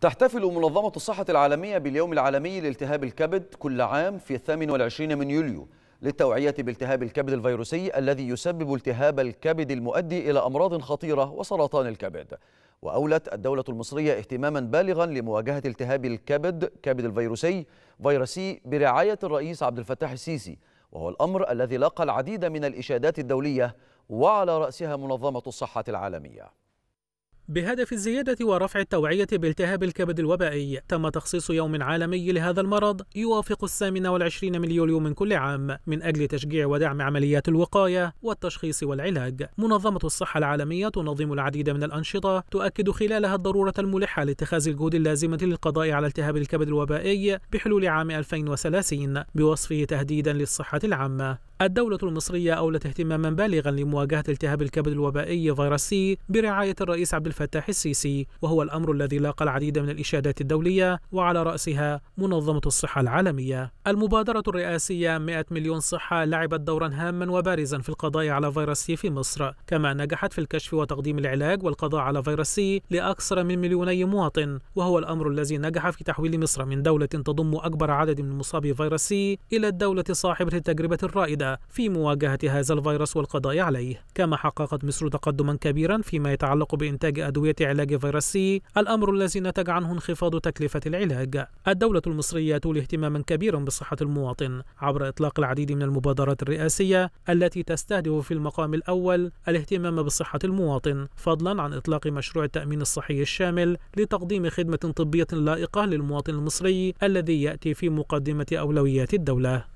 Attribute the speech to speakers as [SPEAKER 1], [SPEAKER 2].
[SPEAKER 1] تحتفل منظمة الصحة العالمية باليوم العالمي لالتهاب الكبد كل عام في 28 من يوليو للتوعية بالتهاب الكبد الفيروسي الذي يسبب التهاب الكبد المؤدي إلى أمراض خطيرة وسرطان الكبد وأولت الدولة المصرية اهتماما بالغا لمواجهة التهاب الكبد كبد الفيروسي فيروسي برعاية الرئيس عبد الفتاح السيسي وهو الأمر الذي لاقى العديد من الإشادات الدولية وعلى رأسها منظمة الصحة العالمية
[SPEAKER 2] بهدف الزيادة ورفع التوعية بالتهاب الكبد الوبائي تم تخصيص يوم عالمي لهذا المرض يوافق الثامن والعشرين من يوليو من كل عام من أجل تشجيع ودعم عمليات الوقاية والتشخيص والعلاج منظمة الصحة العالمية تنظم العديد من الأنشطة تؤكد خلالها الضرورة الملحة لاتخاذ الجهود اللازمة للقضاء على التهاب الكبد الوبائي بحلول عام 2030 بوصفه تهديدا للصحة العامة الدولة المصرية أولت اهتماما بالغا لمواجهة التهاب الكبد الوبائي فيروس سي برعاية الرئيس عبد الفتاح السيسي وهو الأمر الذي لاقى العديد من الإشادات الدولية وعلى رأسها منظمة الصحة العالمية المبادرة الرئاسية 100 مليون صحة لعبت دورا هاما وبارزا في القضاء على فيروس سي في مصر كما نجحت في الكشف وتقديم العلاج والقضاء على فيروس سي لأكثر من مليوني مواطن وهو الأمر الذي نجح في تحويل مصر من دولة تضم أكبر عدد من مصابي فيروس سي إلى الدولة صاحبة التجربة الرائدة في مواجهة هذا الفيروس والقضاء عليه كما حققت مصر تقدما كبيرا فيما يتعلق بإنتاج أدوية علاج فيروس سي الأمر الذي نتج عنه انخفاض تكلفة العلاج الدولة المصرية تولي اهتماما كبيرا بصحة المواطن عبر إطلاق العديد من المبادرات الرئاسية التي تستهدف في المقام الأول الاهتمام بصحة المواطن فضلا عن إطلاق مشروع التأمين الصحي الشامل لتقديم خدمة طبية لائقة للمواطن المصري الذي يأتي في مقدمة أولويات الدولة